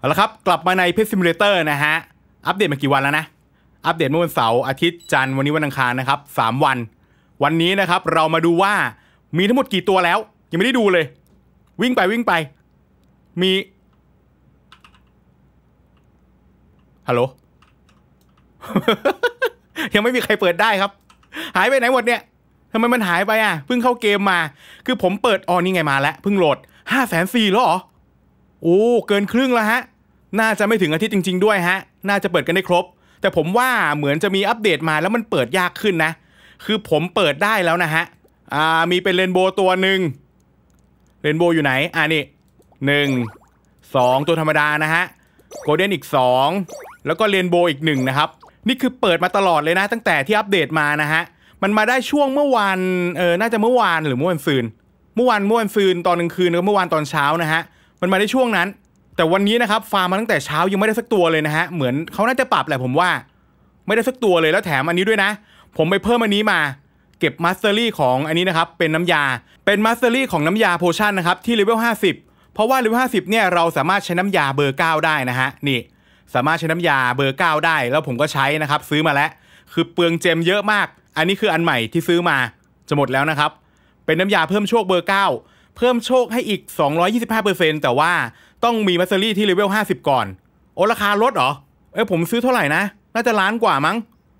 เอาละครับกลับมาในเพจซิมูเลเตอร์นะฮะ อัปเดตมากี่วันแล้วนะ อัปเดตเมื่อวันเสาร์อาทิตย์จันทร์วันนี้วันอังคารนะครับ 3 วัน วันนี้นะครับเรามาดูว่ามีทั้งหมดกี่ตัวแล้ว ยังไม่ได้ดูเลย วิ่งไปวิ่งไป มีฮัลโหลยังไม่มีใครเปิดได้ครับ หายไปไหนหมดเนี่ยทำไมมันหายไปอ่ะเพิ่งเข้าเกมมา คือผมเปิดอ๋อนี่ไงมาแล้วเพิ่งโหลดห้าแสนสี่แล้วหรอโอ้เกินครึ่งแล้วฮะน่าจะไม่ถึงอาทิตย์จริงๆด้วยฮะ น่าจะเปิดกันได้ครบ แต่ผมว่าเหมือนจะมีอัปเดตมาแล้วมันเปิดยากขึ้นนะ คือผมเปิดได้แล้วนะฮะ อ่า มีเป็นเรนโบว์ตัวหนึ่งเรนโบว์อยู่ไหนอ่านี่หนึ่งสองตัวธรรมดานะฮะโกลเด้นอีกสองแล้วก็เรนโบว์อีกหนึ่งนะครับ นี่คือเปิดมาตลอดเลยนะตั้งแต่ที่อัปเดตมานะฮะ มันมาได้ช่วงเมื่อวาน เออ น่าจะเมื่อวานหรือเมื่อวันซืนเมื่อวานเมื่อวันซืนตอนกลางคืนกับเมื่อวานตอนเช้านะฮะ มันมาได้ช่วงนั้นแต่วันนี้นะครับฟาร์มมาตั้งแต่เช้ายังไม่ได้สักตัวเลยนะฮะเหมือนเขาน่าจะปรับแหละผมว่า ไม่ได้สักตัวเลยแล้วแถมอันนี้ด้วยนะ ผมไปเพิ่มอันนี้มาเก็บมาสเตอรี่ของอันนี้นะครับเป็นน้ำยาเป็นมาสเตอรี่ของน้ำยาโพชั่นนะครับที่เลเวล50 เพราะว่าเลเวล50เนี่ยเราสามารถใช้น้ำยาเบอร์9ได้นะฮะนี่ สามารถใช้น้ำยาเบอร์9ได้แล้วผมก็ใช้นะครับซื้อมาแล้ว คือเปลืองเจมเยอะมาก อันนี้คืออันใหม่ที่ซื้อมาจะหมดแล้วนะครับเป็นน้ำยาเพิ่มโชคเบอร์9เพิ่มโชคให้อีก 225%แต่ว่าต้องมีมัสเซอรี่ที่เลเวล50 ก่อน โอราคาลดเหรอ เอ้ยผมซื้อเท่าไหร่นะ น่าจะล้านกว่ามั้ง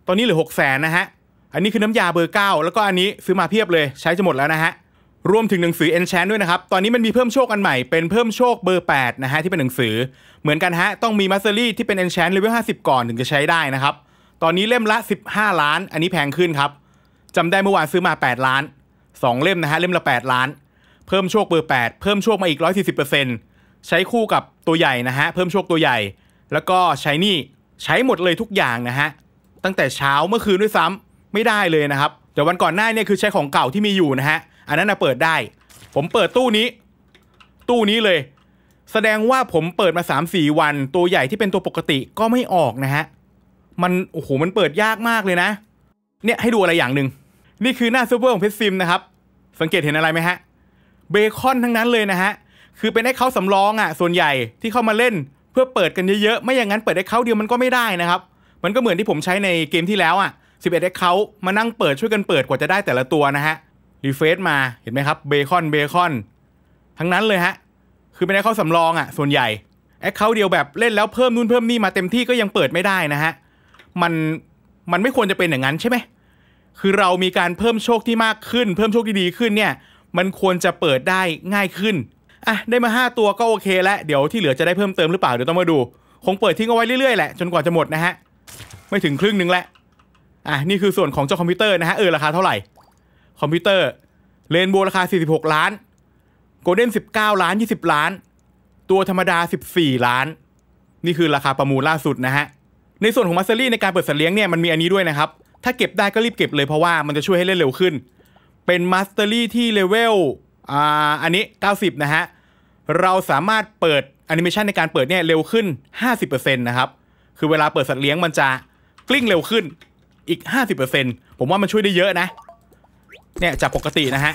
ตอนนี้เหลือ6แสนนะฮะ อันนี้คือน้ำยาเบอร์ 9 แล้วก็อันนี้ซื้อมาเพียบเลยใช้จะหมดแล้วนะฮะ รวมถึงหนังสือ Enchant ด้วยนะครับ ตอนนี้มันมีเพิ่มโชคอันใหม่ เป็นเพิ่มโชคเบอร์8นะฮะที่เป็นหนังสือ เหมือนกันฮะต้องมีมัสเซอรี่ที่เป็น Enchant เลเวล50 ก่อนถึงจะใช้ได้นะครับ ตอนนี้เล่มละ 15 ล้าน อันนี้แพงขึ้นครับจำได้เมื่อวานซื้อมา 8 ล้าน 2 เล่มนะฮะเล่มละ 8 ล้านเพิ่มโชคเบอร์8เพิ่มโชคมาอีก140%ใช้คู่กับตัวใหญ่นะฮะเพิ่มโชคตัวใหญ่ แล้วก็ใช้นี่ใช้หมดเลยทุกอย่างนะฮะตั้งแต่เช้าเมื่อคืนด้วยซ้ำไม่ได้เลยนะครับแต่วันก่อนหน้าเนี่ยคือใช้ของเก่าที่มีอยู่นะฮะอันนั้นนะเปิดได้ ผมเปิดตู้นี้ ตู้นี้เลย แสดงว่าผมเปิดมา3่วัน ตัวใหญ่ที่เป็นตัวปกติก็ไม่ออกนะฮะมันโอ้โหมันเปิดยากมากเลยนะเนี่ยให้ดูอะไรอย่างหนึ่งนี่คือหน้าซูเปอร์ของเพชรซิมนะครับสังเกตเห็นอะไรไหมฮะเบคอนทั้งนั้นเลยนะฮะ คือเป็นไอ้เขาสำรองอะ่ะส่วนใหญ่ที่เข้ามาเล่นเพื่อเปิดกันเยอะๆ ไม่อย่างนั้น เปิดไอ้เขาเดียวมันก็ไม่ได้นะครับ มันก็เหมือนที่ผมใช้ในเกมที่แล้วอะ่ะ11ไอ้เขามานั่งเปิดช่วยกันเปิดกว่าจะได้แต่ละตัวนะฮะ รีเฟซมา เห็นไหมครับ เบคอน เบคอน ทั้งนั้นเลยฮะ คือเป็นไอ้เขาสำรองอะ่ะส่วนใหญ่แอคเคาท์เดียวแบบเล่นแล้วเพิ่มนู่นเพิ่มนี่มาเต็มที่ก็ยังเปิดไม่ได้นะฮะ มัน มันไม่ควรจะเป็นอย่างนั้นใช่ไหม คือเรามีการเพิ่มโชคที่มากขึ้น เพิ่มโชคที่ดีขึ้นเนี่ยมันควรจะเปิดได้ง่ายขึ้น อ่ะได้มา 5 ตัวก็โอเคแล้วเดี๋ยวที่เหลือจะได้เพิ่มเติมหรือเปล่าเดี๋ยวต้องมาดู คงเปิดทิ้งเอาไว้เรื่อย ๆ แหละ จนกว่าจะหมดนะฮะ ไม่ถึงครึ่งนึงแหละ อ่ะ นี่คือส่วนของเจ้าคอมพิวเตอร์นะฮะ เออ ราคาเท่าไหร่ คอมพิวเตอร์เรนโบว์ราคา 46 ล้าน โกลเด้น19 ล้าน 20 ล้าน ตัวธรรมดา 14 ล้าน นี่คือราคาประมูลล่าสุดนะฮะในส่วนของมาสเซอรี่ในการเปิดสัตว์เลี้ยงเนี่ยมันมีอันนี้ด้วยนะครับถ้าเก็บได้ก็รีบเก็บเลยเพราะว่ามันจะช่วยให้เล่นเร็วขึ้นเป็นมาสเตอรี่ที่เลเวล อ่า อันนี้90นะฮะ เราสามารถเปิดแอนิเมชันในการเปิดเนี่ยเร็วขึ้น50%นะครับ คือเวลาเปิดสัตว์เลี้ยงมันจะกลิ้งเร็วขึ้นอีก50%ผมว่ามันช่วยได้เยอะนะ เนี่ยจากปกตินะฮะ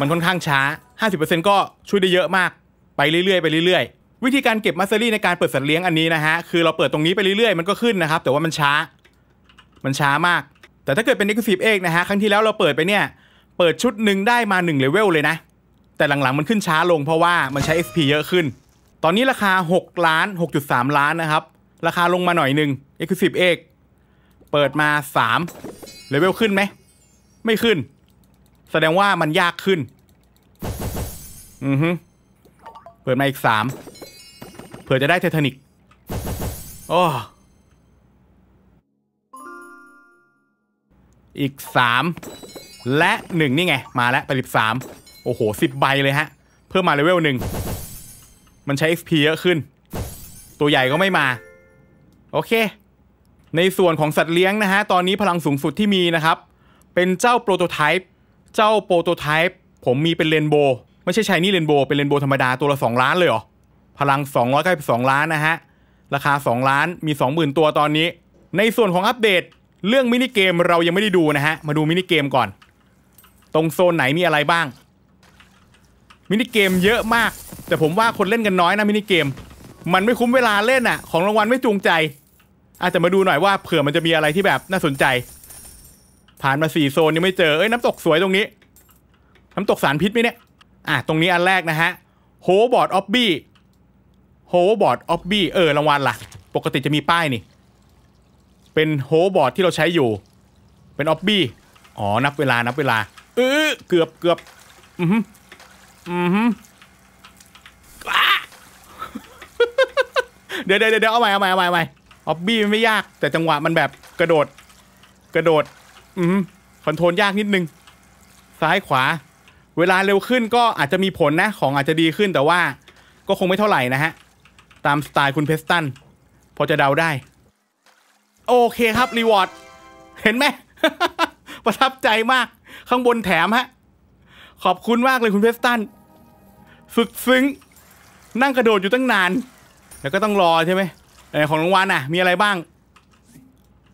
มันค่อนข้างช้า 50%ก็ช่วยได้เยอะมาก ไปเรื่อยๆไปเรื่อย ๆ วิธีการเก็บมาสเตอรี่ในการเปิดสัตว์เลี้ยงอันนี้นะฮะคือเราเปิดตรงนี้ไปเรื่อย ๆมันก็ขึ้นนะครับแต่ว่ามันช้า มันช้ามาก แต่ถ้าเกิดเป็น e x c l u s i v e เอกนะฮะครั้งที่แล้วเราเปิดไปเนี่ยเปิดชุดหนึ่งได้มา 1 เลเวลเลยนะ แต่หลังๆมันขึ้นช้าลงเพราะว่ามันใช้ XP เยอะขึ้น ตอนนี้ราคา6ล้าน6.3 ล้านนะครับ ราคาลงมาหน่อยหนึ่ง e x c l u s i เอ X เปิดมา 3 เลเวลขึ้นไหมไม่ขึ้น แสดงว่ามันยากขึ้นอือฮึเปิดมาอีก 3เผื่อจะได้เททานิกโอ้ อีกสามและหนึ่งนี่ไง มาแล้วไปรสิบสามโอ้โหสิบใบเลยฮะ เพิ่มมาเลเวลหนึ่งมันใช้ XP เยอะขึ้น ตัวใหญ่ก็ไม่มา โอเค ในส่วนของสัตว์เลี้ยงนะฮะ ตอนนี้พลังสูงสุดที่มีนะครับ เป็นเจ้าโปรโตไทป์เจ้าโปรโตไทป์ผมมีเป็นเรนโบ ไม่ใช่ชายนี่เรนโบ เป็นเรนโบธรรมดาตัวละ 2 ล้านเลยเหรอพลัง292ล้านนะฮะราคา 2 ล้านมี20,000ตัวตอนนี้ ในส่วนของอัปเดตเรื่องมินิเกมเรายังไม่ได้ดูนะฮะมาดูมินิเกมก่อนตรงโซนไหนมีอะไรบ้าง มินิเกมเยอะมากแต่ผมว่าคนเล่นกันน้อยนะมินิเกม มันไม่คุ้มเวลาเล่นอะ่ะ ของรางวัลไม่จูงใจ อาจจะมาดูหน่อยว่าเผื่อมันจะมีอะไรที่แบบน่าสนใจ ผ่านมาสี่โซนยังไม่เจอ เอ้ยน้ำตกสวยตรงนี้ น้ำตกสารพิษไหมเนี่ย อ่ะ ตรงนี้อันแรกนะฮะโฮบอร์ดออฟบี้โฮบอร์ดออฟบี้เออรางวัลละ่ะ ปกติจะมีป้ายนี่ เป็นโฮบอร์ดที่เราใช้อยู่ เป็นออฟบี้ อ๋อนับเวลานับเวลาเออเกือบเกือบ อืมฮึอืมฮึเดี๋ยวเดี๋ยวเดี๋ยวเอาใหม่เอาใหม่เอาใหม่เอาใหม่ออบบี้มันไม่ยากแต่จังหวะมันแบบกระโดด กระโดด อืมคอนโทรลยากนิดนึง ซ้ายขวา เวลาเร็วขึ้นก็อาจจะมีผลนะ ของอาจจะดีขึ้นแต่ว่าก็คงไม่เท่าไหร่นะฮะ ตามสไตล์คุณเพสตัน พอจะเดาได้ โอเคครับรีวอร์ดเห็นไหมประทับใจมากข้างบนแถมฮะ ขอบคุณมากเลยคุณเพสตันสุดซึ้ง นั่งกระโดดอยู่ตั้งนาน แล้วก็ต้องรอใช่ไหมไอของรางวัลอ่ะ มีอะไรบ้าง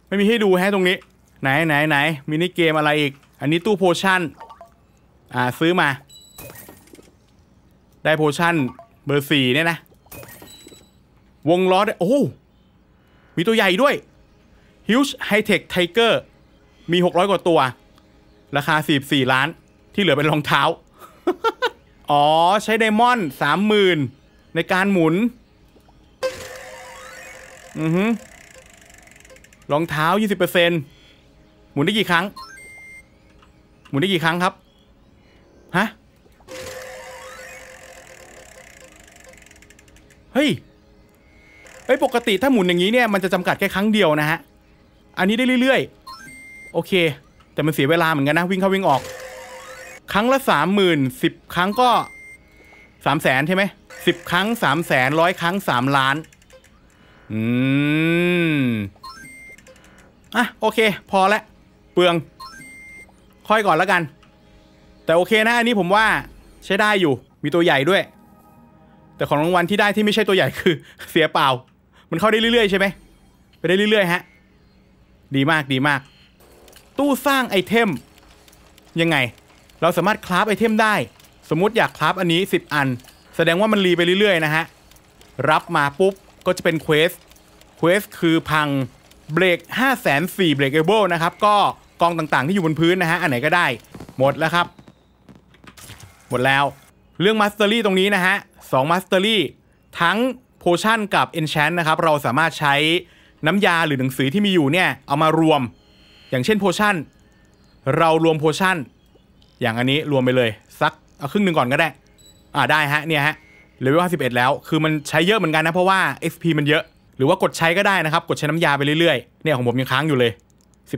ไม่มีให้ดูแฮะตรงนี้ ไหนไหนไหนมินิเกมอะไรอีก อันนี้ตู้โพชั่น อ่าซื้อมา ได้โพชั่นเบอร์สี่เนี่ยนะ วงล้อโอ้ มีตัวใหญ่ด้วย Huge High Tech Tiger มี 600 กว่าตัวราคา44ล้าน ที่เหลือเป็นรองเท้า อ๋อ ใช้ไดมอนด์สามหมื่นในการหมุน อือฮึรองเท้า 20%หมุนได้กี่ครั้ง หมุนได้กี่ครั้งครับฮะเฮ้ย เฮ้ย ปกติถ้าหมุนอย่างนี้เนี่ยมันจะจำกัดแค่ครั้งเดียวนะฮะ อันนี้ได้เรื่อยๆ โอเคแต่มันเสียเวลาเหมือนกันนะวิ่งเข้าวิ่งออก ครั้งละสามหมื่นสิบครั้งก็สามแสนใช่ไหมสิบครั้งสามแสนร้อยครั้งสามล้านอืมอ่ะโอเค พอละเปลือง ค่อยก่อนแล้วกัน แต่โอเคนะอันนี้ผมว่า ใช้ได้อยู่ มีตัวใหญ่ด้วย แต่ของรางวัลที่ได้ที่ไม่ใช่ตัวใหญ่คือ เสียเปล่า มันเข้าได้เรื่อยๆใช่ไหม ไปได้เรื่อยๆ ฮะ ดีมากดีมากตู้สร้างไอเทม ยังไงเราสามารถคราฟไอเทมได้ สมมุติอยากคราฟอันนี้ 10 อัน แสดงว่ามันรีไปเรื่อยๆนะฮะรับมาปุ๊บ ก็จะเป็นเควสเควสคือพังเบรก5น0 0่เบรกเอเบิลนะครับก็กองต่างๆที่อยู่บนพื้นนะฮะอันไหนก็ได้ หมดแล้วครับ หมดแล้วเรื่องมาสเตอรี่ตรงนี้นะฮะสองมาสเตอรี่ทั้งโพชั่นกับเอนแชนนะครับเราสามารถใช้น้ำยาหรือหนังสือที่มีอยู่เนี่ย เอามารวมอย่างเช่นโพชั่นเรารวมโพชั่น อย่างอันนี้รวมไปเลยสัก เอาครึ่งหนึ่งก่อนก็ได้อ่าได้ฮะเนี่ยฮะเลเวลห้าสิบเอ็ดแล้วคือมันใช้เยอะเหมือนกันนะ เพราะว่า XP มันเยอะหรือว่ากดใช้ก็ได้นะครับ กดใช้น้ำยาไปเรื่อยๆ เนี่ยของผมยังค้างอยู่เลย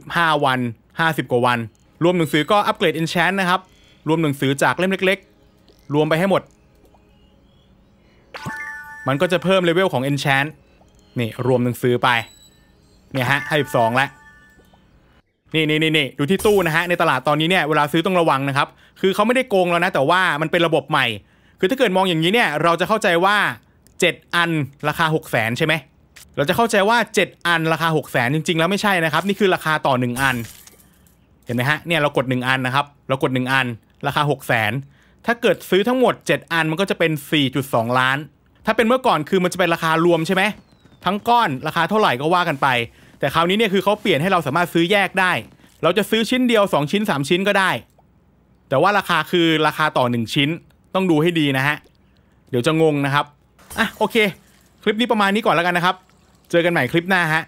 15 วัน 50 กว่าวัน รวมหนังสือก็อัปเกรดเอนแชนนะครับ รวมหนังสือจากเล่มเล็กๆ รวมไปให้หมด มันก็จะเพิ่มเลเวลของเอนแชนนี่รวมหนังสือไปเนี่ยฮะให้สองแล้วนี่นี่นี่นี่ดูที่ตู้นะฮะในตลาดตอนนี้เนี่ยเวลาซื้อต้องระวังนะครับคือเขาไม่ได้โกงแล้วนะแต่ว่ามันเป็นระบบใหม่ คือถ้าเกิดมองอย่างนี้เนี่ยเราจะเข้าใจว่า 7 อันราคา 6 0แสนใช่ไหมเราจะเข้าใจว่า7อันราคา6 0แสนจริง ๆ แล้วไม่ใช่นะครับนี่คือราคาต่อ 1 อัน เห็นไหมฮะเนี่ยเรากด 1 อันนะครับเรากด 1 อัน ราคา 6 0แสนถ้าเกิดซื้อทั้งหมด 7 อันมันก็จะเป็น 4.2 ล้าน ถ้าเป็นเมื่อก่อนคือมันจะเป็นราคารวมใช่ไหมทั้งก้อนราคาเท่าไหร่ก็ว่ากันไป แต่คราวนี้เนี่ยคือเขาเปลี่ยนให้เราสามารถซื้อแยกได้เราจะซื้อชิ้นเดียว 2 ชิ้น 3 ชิ้นก็ได้ แต่ว่าราคาคือราคาต่อ 1 ชิ้นต้องดูให้ดีนะฮะ เดี๋ยวจะงงนะครับ อ่ะโอเค คลิปนี้ประมาณนี้ก่อนแล้วกันนะครับ เจอกันใหม่คลิปหน้าฮะ